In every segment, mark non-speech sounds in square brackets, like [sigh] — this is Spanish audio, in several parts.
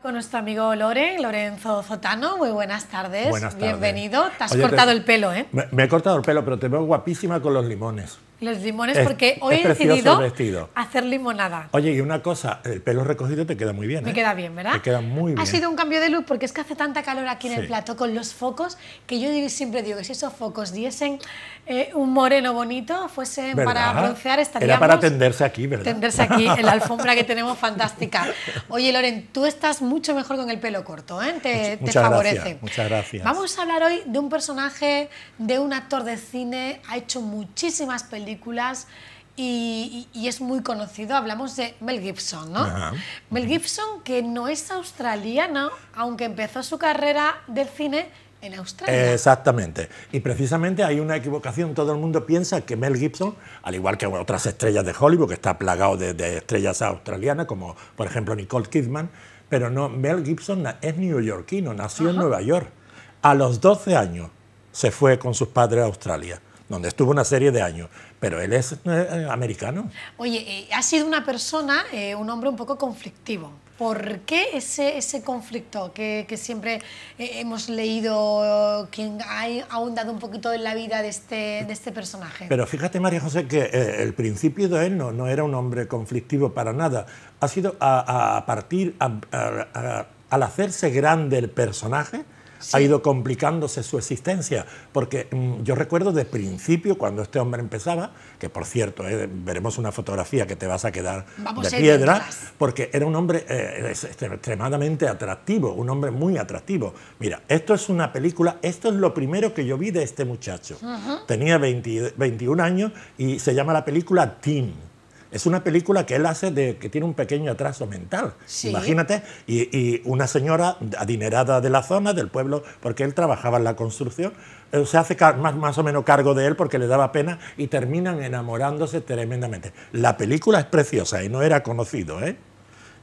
Con nuestro amigo Lorenzo Zotano, muy buenas tardes. Bienvenido. Te has cortado el pelo, ¿eh? Me, me he cortado el pelo, pero te veo guapísima con los limones. Los limones, porque hoy he decidido hacer limonada. Oye, y una cosa, el pelo recogido te queda muy bien. Me ¿eh? queda bien, ¿verdad? Te queda muy bien. Ha sido un cambio de look porque es que hace tanta calor aquí en el plato con los focos que yo siempre digo que si esos focos diesen eh, un moreno bonito, fuesen para broncear, estaríamos... Era para tenderse aquí, ¿verdad? Tenderse aquí, en la alfombra que [laughs] tenemos fantástica. Oye, Loren, tú estás mucho mejor con el pelo corto, ¿eh? Te, favorece. Gracias, muchas gracias. Vamos a hablar hoy de un personaje, de un actor de cine, ha hecho muchísimas películas películas y, es muy conocido. Hablamos de Mel Gibson, ¿no? Mel Gibson, que no es australiano, aunque empezó su carrera del cine en Australia. Exactamente. Y precisamente hay una equivocación. Todo el mundo piensa que Mel Gibson, al igual que otras estrellas de Hollywood, que está plagado de, estrellas australianas, como por ejemplo Nicole Kidman, pero no, Mel Gibson es neoyorquino, nació en Nueva York. A los 12 años se fue con sus padres a Australia donde estuvo una serie de años, pero él es eh, americano. Oye, eh, ha sido una persona, eh, un hombre un poco conflictivo. ¿Por qué ese, ese conflicto que, que siempre hemos leído, quien ha ahondado un poquito en la vida de este, de este personaje? Pero fíjate, María José, que el principio de él no, no, era un hombre conflictivo para nada. Ha sido a, partir, al hacerse grande el personaje, ha ido complicándose su existencia. Porque mm, yo recuerdo de principio, cuando este hombre empezaba, que por cierto, eh, veremos una fotografía que te vas a quedar de piedra, porque era un hombre eh, extremadamente atractivo, un hombre muy atractivo. Mira, esto es una película, esto es lo primero que yo vi de este muchacho. Tenía 21 años y se llama la película Tim. Es una película que él hace de que tiene un pequeño atraso mental, imagínate, y, una señora adinerada de la zona, del pueblo, porque él trabajaba en la construcción, eh, se hace más, más o menos cargo de él porque le daba pena y terminan enamorándose tremendamente. La película es preciosa y no era conocido, ¿eh?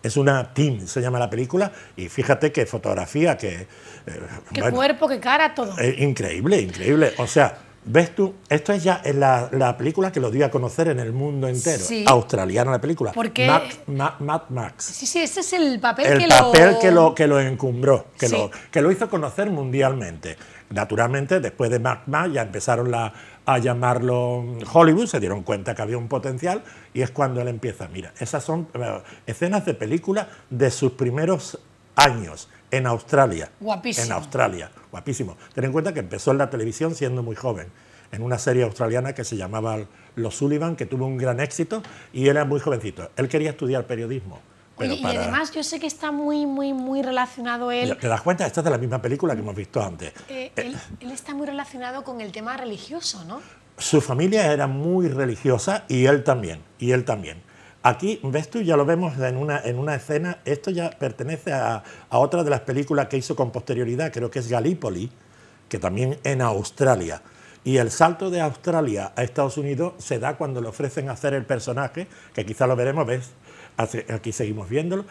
Es una team, se llama la película, y fíjate qué fotografía, qué... Eh, qué cuerpo, qué cara, todo. Eh, increíble, increíble. O sea, ¿Ves tú? Esto es ya la, la, película que lo dio a conocer en el mundo entero. Australiana la película. ¿Por Max, Mad, Max. Sí, sí, ese es el papel, el que, papel lo... que lo... que lo encumbró, que, lo, que lo hizo conocer mundialmente. Naturalmente, después de Mad Max ya empezaron a llamarlo Hollywood, se dieron cuenta que había un potencial y es cuando él empieza. Mira, esas son eh, escenas de película de sus primeros años en Australia. Guapísimo. En Australia, guapísimo. Ten en cuenta que empezó en la televisión siendo muy joven, en una serie australiana que se llamaba Los Sullivan, que tuvo un gran éxito y él era muy jovencito. Él quería estudiar periodismo. y, además yo sé que está muy, muy, muy relacionado él... ¿Te das cuenta? Esta es de la misma película que hemos visto antes. Eh, eh, él, él, está muy relacionado con el tema religioso, ¿no? Su familia era muy religiosa y él también, y él también. Aquí, ves tú, ya lo vemos en una, en una escena, esto ya pertenece a, otra de las películas que hizo con posterioridad, creo que es Gallipoli, que también en Australia. Y el salto de Australia a Estados Unidos se da cuando le ofrecen hacer el personaje, que quizá lo veremos, ves, aquí seguimos viéndolo.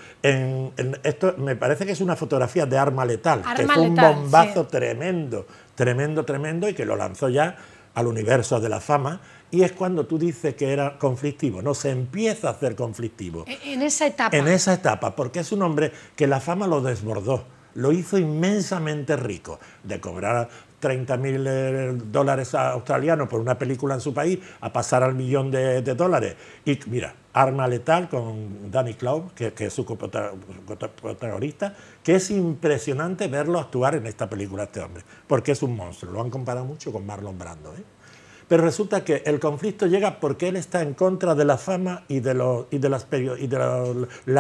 esto me parece que es una fotografía de arma letal, que fue un bombazo tremendo, tremendo, tremendo, y que lo lanzó ya al universo de la fama, y es cuando tú dices que era conflictivo, no, se empieza a hacer conflictivo. E, en esa etapa. En esa etapa, porque es un hombre que la fama lo desbordó, lo hizo inmensamente rico, de cobrar 30.000 mil eh, dólares australianos por una película en su país a pasar al millón de, de dólares. Y mira, Arma Letal con Danny Cloud, que, es su protagonista, que es impresionante verlo actuar en esta película este hombre, porque es un monstruo. Lo han comparado mucho con Marlon Brando. ¿eh? Pero resulta que el conflicto llega porque él está en contra de la fama y de, las,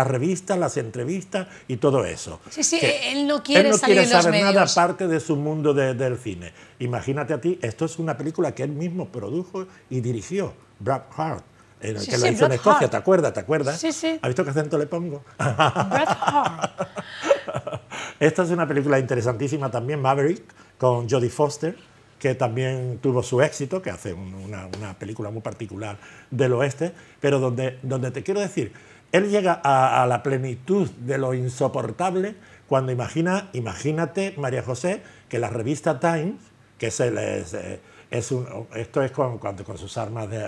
revistas, las entrevistas y todo eso. Sí, sí, él no quiere, él no quiere saber nada aparte de su mundo del cine. Imagínate a ti, esto es una película que él mismo produjo y dirigió, Brad Hart que sí, la hizo en Escocia, ¿te acuerdas? ¿Te acuerdas? Sí, sí. ¿Has visto qué acento le pongo? [laughs] Esta es una película interesantísima también, Maverick, con Jodie Foster, que también tuvo su éxito, que hace una, película muy particular del oeste, pero donde, donde te quiero decir, él llega a, la plenitud de lo insoportable cuando imagina, imagínate, María José, que la revista Times, que es, el, eh, esto es con, con sus armas de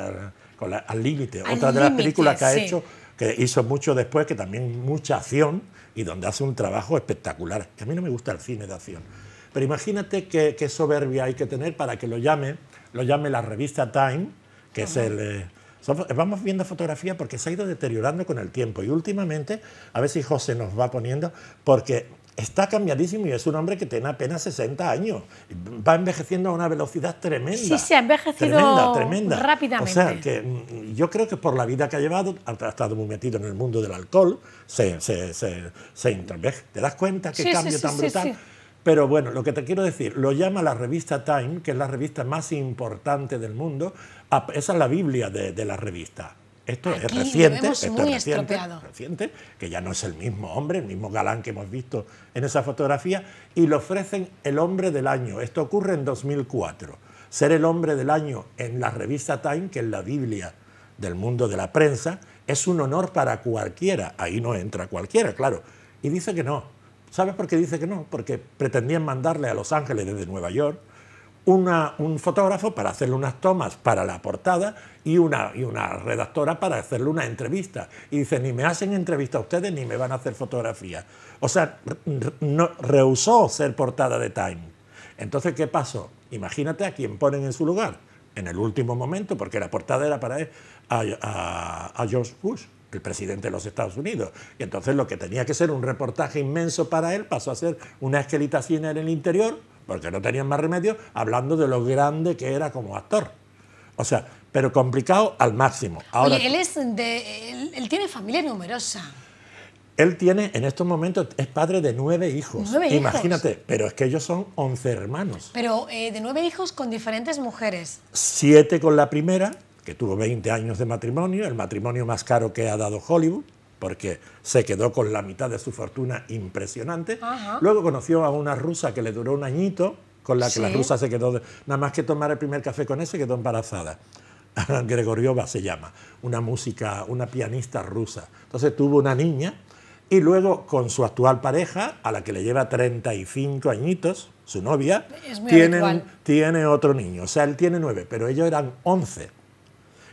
al límite. Otra de las películas que ha hecho, que hizo mucho después, que también mucha acción y donde hace un trabajo espectacular. Que a mí no me gusta el cine de acción. Pero imagínate qué, soberbia hay que tener para que lo llame, lo llame la revista Time, que es el... Eh, vamos viendo fotografía porque se ha ido deteriorando con el tiempo y últimamente, a ver si José nos va poniendo, porque está cambiadísimo y es un hombre que tiene apenas 60 años. Va envejeciendo a una velocidad tremenda. Sí, se ha envejecido tremenda, tremenda. rápidamente. O sea, que mm, yo creo que por la vida que ha llevado, ha estado muy metido en el mundo del alcohol, se, se, ¿Te das cuenta qué cambio tan brutal? Pero bueno, lo que te quiero decir, lo llama la revista Time, que es la revista más importante del mundo, ah, esa es la Biblia de, de la revista esto es reciente, reciente, que ya no es el mismo hombre, el mismo galán que hemos visto en esa fotografía, y le ofrecen el hombre del año. Esto ocurre en 2004. Ser el hombre del año en la revista Time, que es la Biblia del mundo de la prensa, es un honor para cualquiera. Ahí no entra cualquiera, claro. Y dice que no. ¿Sabes por qué dice que no? Porque pretendían mandarle a Los Ángeles desde Nueva York un fotógrafo para hacerle unas tomas para la portada y una, y una redactora para hacerle una entrevista. Y dice, ni me hacen entrevista a ustedes ni me van a hacer fotografía. O sea, rehusó ser portada de Time. Entonces, ¿qué pasó? Imagínate a quién ponen en su lugar, en el último momento, porque la portada era para él, a, George Bush el presidente de los Estados Unidos. Y entonces lo que tenía que ser un reportaje inmenso para él pasó a ser una esquelita en el interior, porque no tenían más remedio, hablando de lo grande que era como actor. O sea, pero complicado al máximo. Ahora, él, es tiene familia numerosa. Él tiene, en estos momentos, es padre de nueve hijos. ¿Nueve Imagínate, pero es que ellos son once hermanos. Pero eh, de nueve hijos con diferentes mujeres. Siete con la primera, que tuvo 20 años de matrimonio, el matrimonio más caro que ha dado Hollywood porque se quedó con la mitad de su fortuna impresionante. Luego conoció a una rusa que le duró un añito, con la que la rusa se quedó, nada más que tomar el primer café con ese quedó embarazada. [laughs] Gregoriova se llama, una música, una pianista rusa. Entonces tuvo una niña y luego con su actual pareja, a la que le lleva 35 añitos, su novia, tiene otro niño. O sea, él tiene nueve, pero ellos eran 11.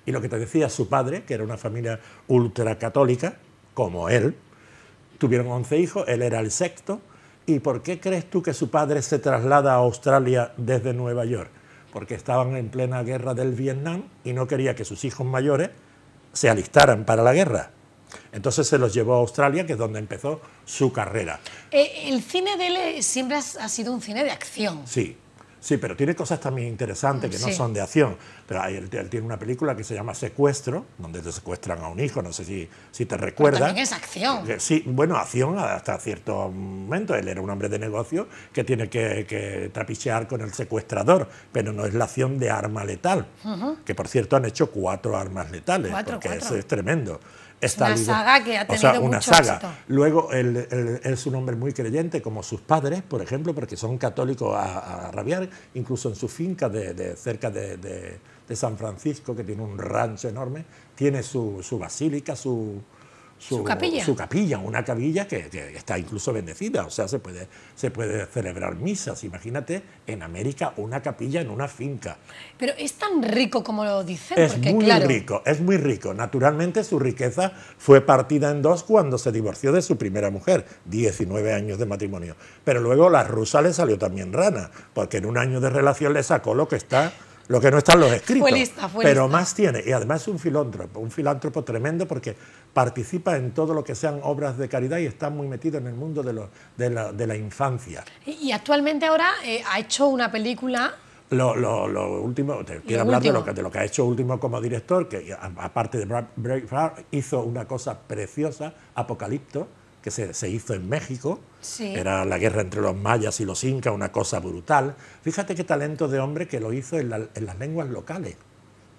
Y lo que te decía su padre, que era una familia ultracatólica, como él. Tuvieron 11 hijos, él era el sexto. ¿Y por qué crees tú que su padre se traslada a Australia desde Nueva York? Porque estaban en plena guerra del Vietnam y no quería que sus hijos mayores se alistaran para la guerra. Entonces se los llevó a Australia, que es donde empezó su carrera. Eh, el cine de él eh, siempre ha sido un cine de acción. Sí, Sí, pero tiene cosas también interesantes que no son de acción. Pero él, tiene una película que se llama Secuestro, donde te secuestran a un hijo, no sé si, si te recuerdas. Pero también es acción. Eh, sí, bueno, acción hasta cierto momento. Él era un hombre de negocio que tiene que, que trapichear con el secuestrador, pero no es la acción de arma letal. Que por cierto han hecho cuatro armas letales, que porque eso es tremendo una saga que ha tenido una saga. Luego, es un hombre muy creyente, como sus padres, por ejemplo, porque son católicos a, rabiar, incluso en su finca de, cerca de, San Francisco, que tiene un rancho enorme, tiene su, su basílica, su, su, capilla. Su capilla, una capilla que, está incluso bendecida, o sea, se puede, se puede celebrar misas. Imagínate en América una capilla en una finca. Pero es tan rico como lo dicen. Es muy rico, es muy rico. Naturalmente su riqueza fue partida en dos cuando se divorció de su primera mujer, 19 años de matrimonio. Pero luego la rusa le salió también rana, porque en un año de relación le sacó lo que está lo que no están los escritos. pero más tiene. Y además es un filántropo, un filántropo tremendo porque participa en todo lo que sean obras de caridad y está muy metido en el mundo de, la, infancia. Y, actualmente ahora eh, ha hecho una película lo, último, quiero hablar De, lo que, lo que ha hecho último como director, que aparte de Braveheart hizo una cosa preciosa, Apocalipto, que se, hizo en México. Era la guerra entre los mayas y los incas, una cosa brutal. Fíjate qué talento de hombre que lo hizo en, las lenguas locales.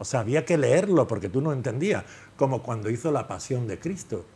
O sea, había que leerlo porque tú no entendías, como cuando hizo La Pasión de Cristo,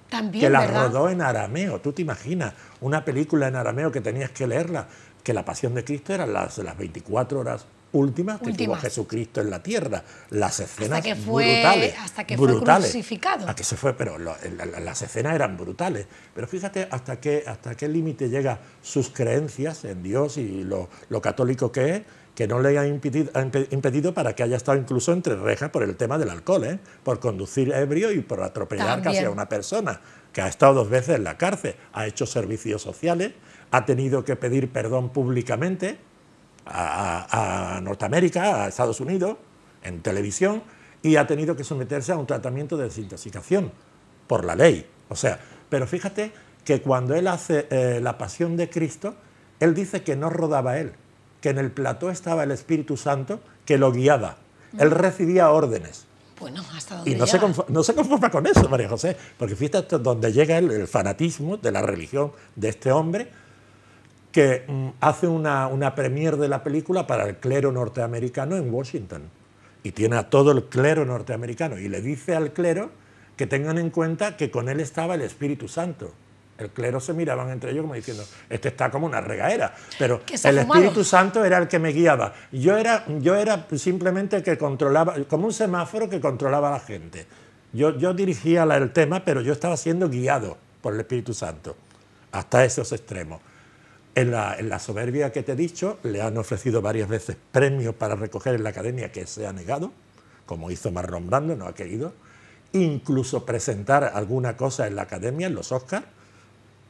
que la rodó en arameo. Tú te imaginas una película en arameo que tenías que leerla, que La Pasión de Cristo era las, las 24 horas últimas que Jesucristo en la tierra. Las escenas brutales. Hasta que fue crucificado. que se fue, pero las escenas eran brutales. Pero fíjate hasta qué, hasta qué límite llega sus creencias en Dios y lo, católico que es que no le ha impedido, para que haya estado incluso entre rejas por el tema del alcohol, ¿eh? por conducir ebrio y por atropellar casi a una persona, que ha estado dos veces en la cárcel, ha hecho servicios sociales, ha tenido que pedir perdón públicamente, a, Norteamérica, a Estados Unidos, en televisión, y ha tenido que someterse a un tratamiento de desintoxicación por la ley. O sea, pero fíjate que cuando él hace eh, la pasión de Cristo, él dice que no rodaba él, que en el plató estaba el Espíritu Santo que lo guiaba. Él recibía órdenes. y no se, no se, conforma con eso, María José, porque fíjate donde llega el, fanatismo de la religión de este hombre, que mm, hace una, una premier de la película para el clero norteamericano en Washington. Y tiene a todo el clero norteamericano. Y le dice al clero que tengan en cuenta que con él estaba el Espíritu Santo. El clero se miraban entre ellos como diciendo, este está como una regaera. Pero el Espíritu Santo era el que me guiaba. Yo era, simplemente el que controlaba, como un semáforo que controlaba a la gente. Yo, yo dirigía el tema, pero yo estaba siendo guiado por el Espíritu Santo, hasta esos extremos. En la, soberbia que te he dicho, le han ofrecido varias veces premios para recoger en la academia que se ha negado, como hizo Marlon Brando, no ha querido. Incluso presentar alguna cosa en la academia, en los Oscars,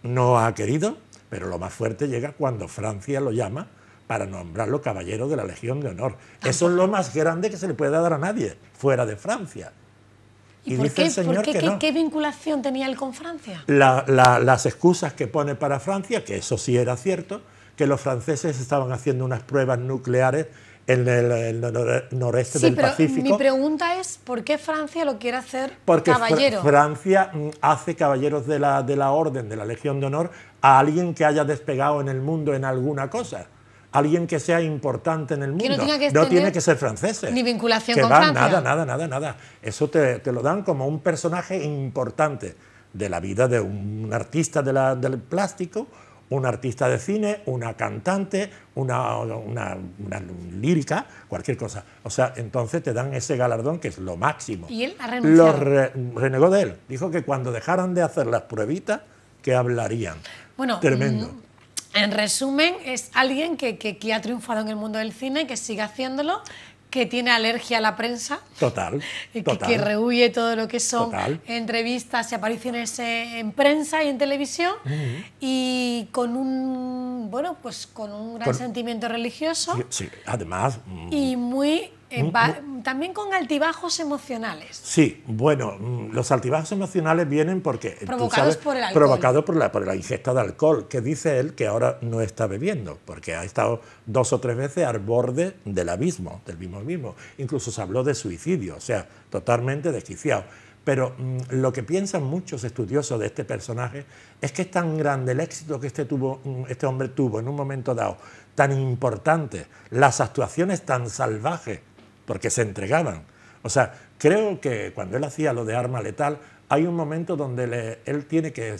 no ha querido, pero lo más fuerte llega cuando Francia lo llama para nombrarlo caballero de la Legión de Honor. Eso es lo más grande que se le puede dar a nadie fuera de Francia. ¿Y, qué, vinculación tenía él con Francia? las excusas que pone para Francia, que eso sí era cierto, que los franceses estaban haciendo unas pruebas nucleares en el, noreste sí, del pero Pacífico. Mi pregunta es, ¿por qué Francia lo quiere hacer caballero? Porque Francia mm, hace caballeros de la, de la Orden, de la Legión de Honor, a alguien que haya despegado en el mundo en alguna cosa alguien que sea importante en el mundo. no, tiene que ser francés. Ni vinculación que con Francia. Nada, nada, nada, nada. Eso te, lo dan como un personaje importante de la vida de un artista del plástico, un artista de cine, una cantante, una, una, lírica, cualquier cosa. O sea, entonces te dan ese galardón que es lo máximo. ¿Y él ha Lo renegó de él. Dijo que cuando dejaran de hacer las pruebitas, que hablarían. Bueno, Tremendo. Mm, en resumen, es alguien que, que, ha triunfado en el mundo del cine, que sigue haciéndolo, que tiene alergia a la prensa. Total. [laughs] Que, rehuye todo lo que son entrevistas y apariciones en prensa y en televisión. Y con un, bueno, pues con un gran sentimiento religioso. Sí, además. Mm. Y muy también con altibajos emocionales. Sí, bueno, mm, los altibajos emocionales vienen porque... Provocados sabes, por el alcohol. Provocados por la, por la ingesta de alcohol, que dice él que ahora no está bebiendo, porque ha estado dos o tres veces al borde del abismo, del mismo abismo. Incluso se habló de suicidio, o sea, totalmente desquiciado. Pero mm, lo que piensan muchos estudiosos de este personaje es que es tan grande el éxito que este, tuvo, mm, este hombre tuvo en un momento dado, tan importante, las actuaciones tan salvajes porque se entregaban. O sea, creo que cuando él hacía lo de arma letal, hay un momento donde él tiene que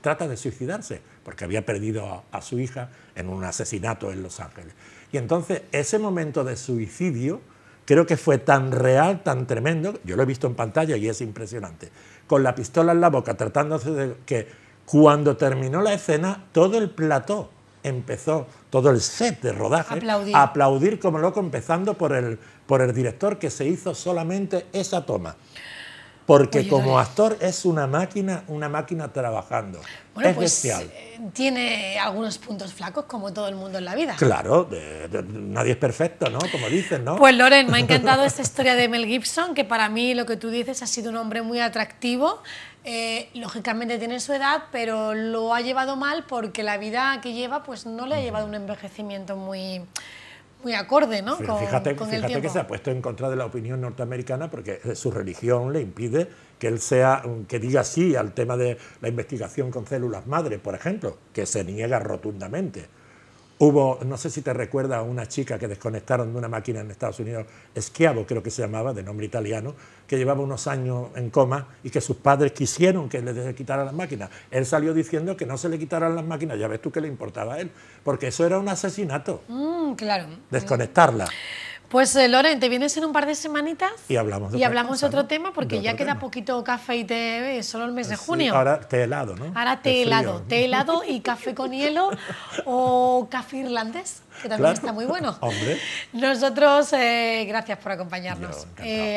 trata de suicidarse porque había perdido a, a, su hija en un asesinato en Los Ángeles. Y entonces ese momento de suicidio creo que fue tan real, tan tremendo, yo lo he visto en pantalla y es impresionante, con la pistola en la boca tratándose de que cuando terminó la escena todo el plató empezó todo el set de rodaje, aplaudir. como loco, empezando por el, por el director que se hizo solamente esa toma. Porque como actor es una máquina, una máquina trabajando. Bueno, es pues eh, tiene algunos puntos flacos como todo el mundo en la vida. Claro, nadie es perfecto, ¿no? Como dicen, ¿no? Pues Loren, me ha [laughs] encantado esta historia de Mel Gibson, que para mí lo que tú dices ha sido un hombre muy atractivo. Eh, lógicamente tiene su edad, pero lo ha llevado mal porque la vida que lleva pues no le ha llevado un envejecimiento muy muy acorde, ¿no? fíjate, fíjate que se ha puesto en contra de la opinión norteamericana porque su religión le impide que él sea, mm, que diga sí al tema de la investigación con células madre, por ejemplo, que se niega rotundamente. Hubo, no sé si te recuerdas, una chica que desconectaron de una máquina en Estados Unidos, Esquiavo creo que se llamaba, de nombre italiano, que llevaba unos años en coma y que sus padres quisieron que le quitaran las máquinas. Él salió diciendo que no se le quitaran las máquinas, ya ves tú que le importaba a él, porque eso era un asesinato. Mm, claro. Desconectarla. Pues eh, Loren, te vienes en un par de semanitas y hablamos de y hablamos otro tema porque ya queda poquito café y té, eh, solo el mes de junio. ahora té helado, ¿no? Ahora té helado, [laughs] té helado y café con hielo o café irlandés, que también está muy bueno. [laughs] Hombre. Nosotros, eh, gracias por acompañarnos.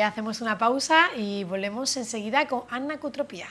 hacemos una pausa y volvemos enseguida con Anna Cutropía.